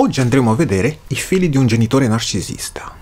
Oggi andremo a vedere i fili di un genitore narcisista.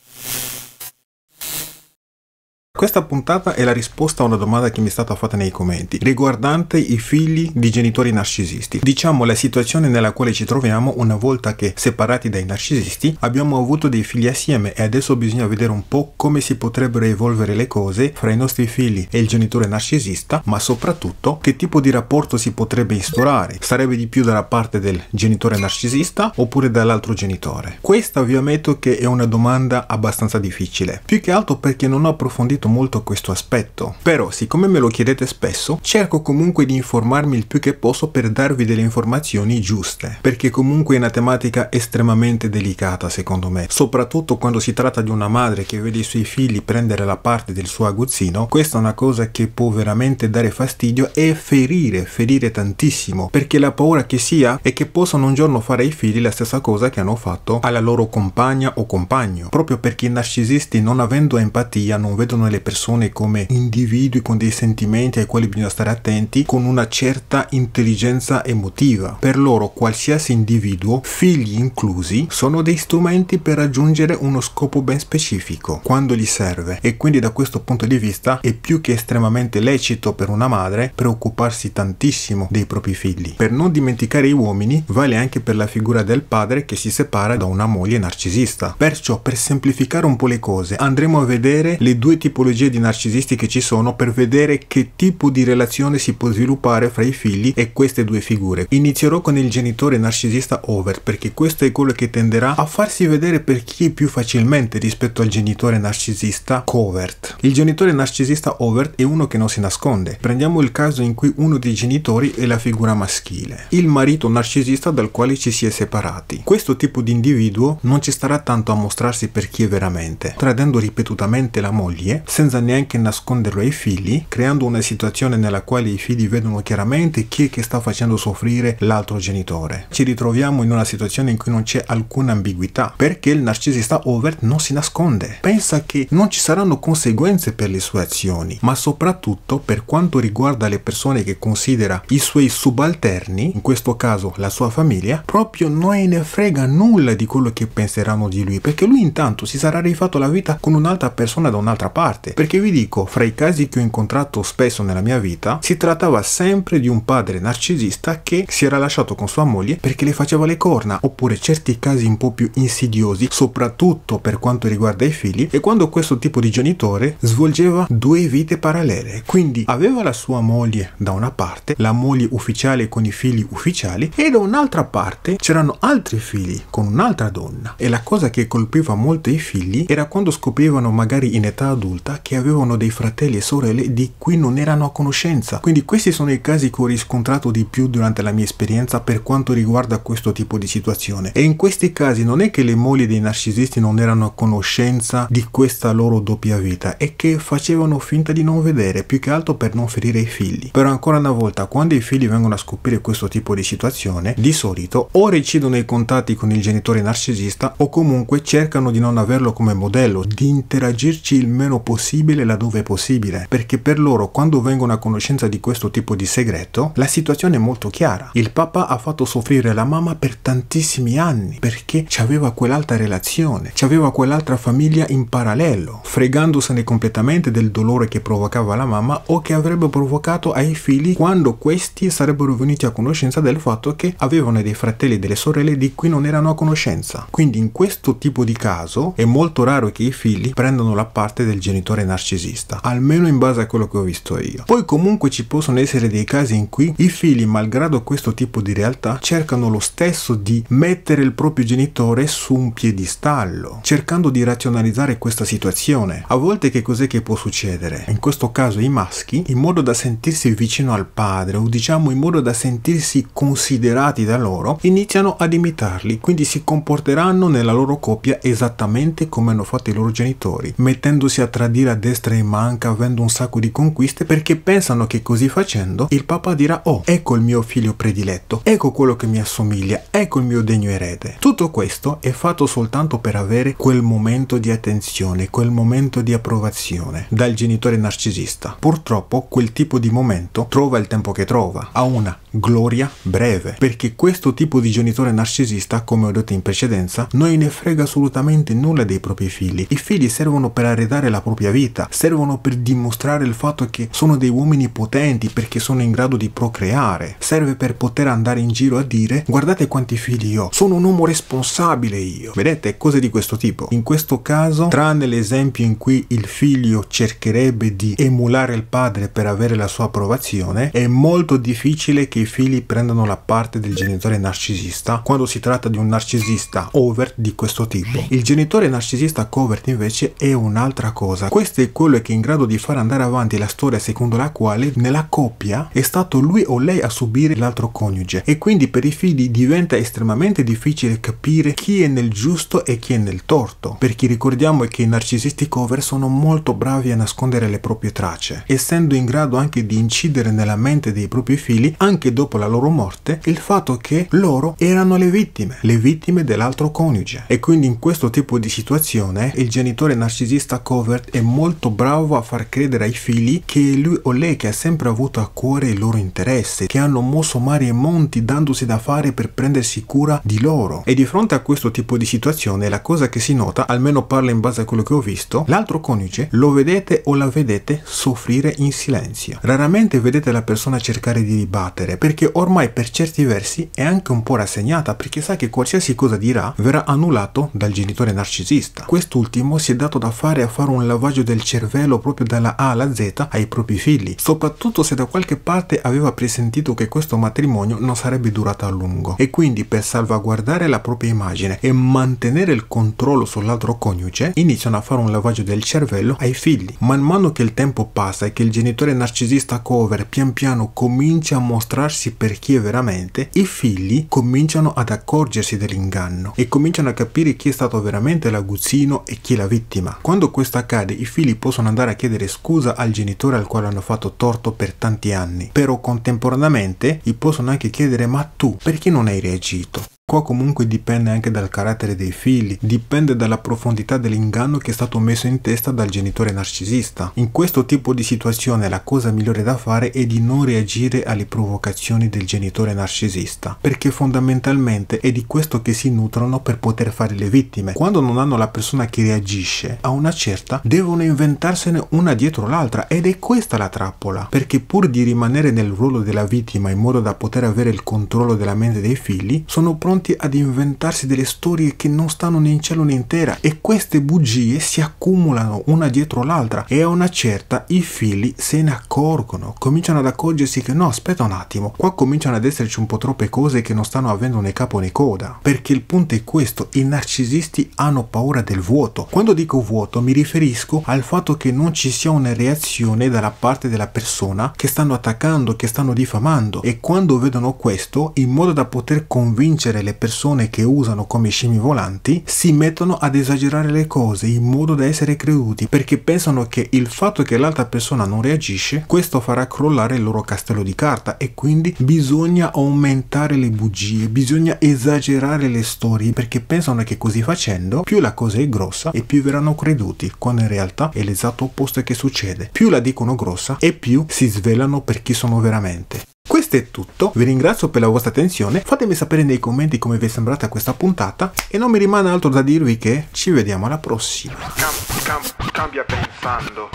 Questa puntata è la risposta a una domanda che mi è stata fatta nei commenti riguardante i figli di genitori narcisisti. Diciamo la situazione nella quale ci troviamo una volta che separati dai narcisisti abbiamo avuto dei figli assieme e adesso bisogna vedere un po' come si potrebbero evolvere le cose fra i nostri figli e il genitore narcisista, ma soprattutto che tipo di rapporto si potrebbe instaurare. Sarebbe di più dalla parte del genitore narcisista oppure dall'altro genitore? Questa vi ammetto che è una domanda abbastanza difficile, più che altro perché non ho approfondito interessato molto questo aspetto, però siccome me lo chiedete spesso, cerco comunque di informarmi il più che posso per darvi delle informazioni giuste, perché comunque è una tematica estremamente delicata secondo me, soprattutto quando si tratta di una madre che vede i suoi figli prendere la parte del suo aguzzino, questa è una cosa che può veramente dare fastidio e ferire, ferire tantissimo, perché la paura che sia è che possano un giorno fare ai figli la stessa cosa che hanno fatto alla loro compagna o compagno, proprio perché i narcisisti non avendo empatia non vedono le le persone come individui con dei sentimenti ai quali bisogna stare attenti, con una certa intelligenza emotiva. Per loro qualsiasi individuo, figli inclusi, sono dei strumenti per raggiungere uno scopo ben specifico, quando gli serve. E quindi da questo punto di vista è più che estremamente lecito per una madre preoccuparsi tantissimo dei propri figli. Per non dimenticare i uomini, vale anche per la figura del padre che si separa da una moglie narcisista. Perciò per semplificare un po' le cose andremo a vedere le due tipologie tipologie di narcisisti che ci sono per vedere che tipo di relazione si può sviluppare fra i figli e queste due figure. Inizierò con il genitore narcisista over perché questo è quello che tenderà a farsi vedere per chi più facilmente rispetto al genitore narcisista covert. Il genitore narcisista overt è uno che non si nasconde. Prendiamo il caso in cui uno dei genitori è la figura maschile, il marito narcisista dal quale ci si è separati. Questo tipo di individuo non ci starà tanto a mostrarsi per chi è veramente, tradendo ripetutamente la moglie, senza neanche nasconderlo ai figli, creando una situazione nella quale i figli vedono chiaramente chi è che sta facendo soffrire l'altro genitore. Ci ritroviamo in una situazione in cui non c'è alcuna ambiguità, perché il narcisista overt non si nasconde. Pensa che non ci saranno conseguenze per le sue azioni, ma soprattutto per quanto riguarda le persone che considera i suoi subalterni, in questo caso la sua famiglia, proprio non ne frega nulla di quello che penseranno di lui, perché lui intanto si sarà rifatto la vita con un'altra persona da un'altra parte sbagliate, perché vi dico, fra i casi che ho incontrato spesso nella mia vita, si trattava sempre di un padre narcisista che si era lasciato con sua moglie perché le faceva le corna, oppure certi casi un po' più insidiosi, soprattutto per quanto riguarda i figli, e quando questo tipo di genitore svolgeva due vite parallele, quindi aveva la sua moglie da una parte, la moglie ufficiale con i figli ufficiali, e da un'altra parte c'erano altri figli con un'altra donna. E la cosa che colpiva molto i figli era quando scoprivano magari in età adulta che avevano dei fratelli e sorelle di cui non erano a conoscenza. Quindi questi sono i casi che ho riscontrato di più durante la mia esperienza per quanto riguarda questo tipo di situazione. E in questi casi non è che le mogli dei narcisisti non erano a conoscenza di questa loro doppia vita, è che facevano finta di non vedere, più che altro per non ferire i figli. Però ancora una volta, quando i figli vengono a scoprire questo tipo di situazione, di solito o recidono i contatti con il genitore narcisista o comunque cercano di non averlo come modello, di interagirci il meno possibile possibile laddove è possibile, perché per loro quando vengono a conoscenza di questo tipo di segreto, la situazione è molto chiara. Il papà ha fatto soffrire la mamma per tantissimi anni, perché ci aveva quell'altra relazione, ci aveva quell'altra famiglia in parallelo, fregandosene completamente del dolore che provocava la mamma o che avrebbe provocato ai figli quando questi sarebbero venuti a conoscenza del fatto che avevano dei fratelli e delle sorelle di cui non erano a conoscenza. Quindi in questo tipo di caso è molto raro che i figli prendano la parte del genitore genitore narcisista, almeno in base a quello che ho visto io. Poi comunque ci possono essere dei casi in cui i figli, malgrado questo tipo di realtà, cercano lo stesso di mettere il proprio genitore su un piedistallo, cercando di razionalizzare questa situazione. A volte che cos'è che può succedere? In questo caso i maschi, in modo da sentirsi vicino al padre o diciamo in modo da sentirsi considerati da loro, iniziano ad imitarli, quindi si comporteranno nella loro coppia esattamente come hanno fatto i loro genitori, mettendosi a tradire dire a destra e manca avendo un sacco di conquiste perché pensano che così facendo il papà dirà oh ecco il mio figlio prediletto, ecco quello che mi assomiglia, ecco il mio degno erede. Tutto questo è fatto soltanto per avere quel momento di attenzione, quel momento di approvazione dal genitore narcisista. Purtroppo quel tipo di momento trova il tempo che trova, ha una gloria breve, perché questo tipo di genitore narcisista, come ho detto in precedenza, non ne frega assolutamente nulla dei propri figli. I figli servono per arredare la propria propria vita, servono per dimostrare il fatto che sono dei uomini potenti perché sono in grado di procreare, serve per poter andare in giro a dire guardate quanti figli ho, sono un uomo responsabile io. Vedete cose di questo tipo. In questo caso, tranne l'esempio in cui il figlio cercherebbe di emulare il padre per avere la sua approvazione, è molto difficile che i figli prendano la parte del genitore narcisista quando si tratta di un narcisista overt di questo tipo. Il genitore narcisista covert invece è un'altra cosa questo è quello che è in grado di far andare avanti la storia secondo la quale nella coppia è stato lui o lei a subire l'altro coniuge e quindi per i figli diventa estremamente difficile capire chi è nel giusto e chi è nel torto, perché ricordiamo che i narcisisti cover sono molto bravi a nascondere le proprie tracce, essendo in grado anche di incidere nella mente dei propri figli anche dopo la loro morte il fatto che loro erano le vittime, le vittime dell'altro coniuge. E quindi in questo tipo di situazione il genitore narcisista covert è molto bravo a far credere ai figli che lui o lei che ha sempre avuto a cuore il loro interesse, che hanno mosso mari e monti dandosi da fare per prendersi cura di loro. E di fronte a questo tipo di situazione la cosa che si nota, almeno parla in base a quello che ho visto, l'altro coniuge lo vedete o la vedete soffrire in silenzio. Raramente vedete la persona cercare di ribattere perché ormai per certi versi è anche un po' rassegnata perché sa che qualsiasi cosa dirà verrà annullato dal genitore narcisista. Quest'ultimo si è dato da fare a fare un lavaggio lavaggio del cervello proprio dalla A alla Z ai propri figli, soprattutto se da qualche parte aveva presentito che questo matrimonio non sarebbe durato a lungo e quindi per salvaguardare la propria immagine e mantenere il controllo sull'altro coniuge iniziano a fare un lavaggio del cervello ai figli. Man mano che il tempo passa e che il genitore narcisista cover pian piano comincia a mostrarsi per chi è veramente, i figli cominciano ad accorgersi dell'inganno e cominciano a capire chi è stato veramente l'aguzzino e chi la vittima. Quando questo accade i i figli possono andare a chiedere scusa al genitore al quale hanno fatto torto per tanti anni, però contemporaneamente gli possono anche chiedere ma tu perché non hai reagito? Qua comunque dipende anche dal carattere dei figli, dipende dalla profondità dell'inganno che è stato messo in testa dal genitore narcisista. In questo tipo di situazione la cosa migliore da fare è di non reagire alle provocazioni del genitore narcisista, perché fondamentalmente è di questo che si nutrono per poter fare le vittime. Quando non hanno la persona che reagisce a una certa, devono inventarsene una dietro l'altra ed è questa la trappola, perché pur di rimanere nel ruolo della vittima in modo da poter avere il controllo della mente dei figli, sono pronti pronti ad inventarsi delle storie che non stanno né in cielo né in terra e queste bugie si accumulano una dietro l'altra e a una certa i figli se ne accorgono, cominciano ad accorgersi che no, aspetta un attimo, qua cominciano ad esserci un po' troppe cose che non stanno avendo né capo né coda, perché il punto è questo, i narcisisti hanno paura del vuoto. Quando dico vuoto mi riferisco al fatto che non ci sia una reazione dalla parte della persona che stanno attaccando, che stanno diffamando e quando vedono questo, in modo da poter convincere le persone che usano come scimmie volanti si mettono ad esagerare le cose in modo da essere creduti perché pensano che il fatto che l'altra persona non reagisce questo farà crollare il loro castello di carta e quindi bisogna aumentare le bugie bisogna esagerare le storie perché pensano che così facendo più la cosa è grossa e più verranno creduti quando in realtà è l'esatto opposto che succede più la dicono grossa e più si svelano per chi sono veramente questo è tutto, vi ringrazio per la vostra attenzione, fatemi sapere nei commenti come vi è sembrata questa puntata e non mi rimane altro da dirvi che ci vediamo alla prossima. Cam, cam, cambia pensando.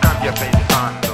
Cambia pensando.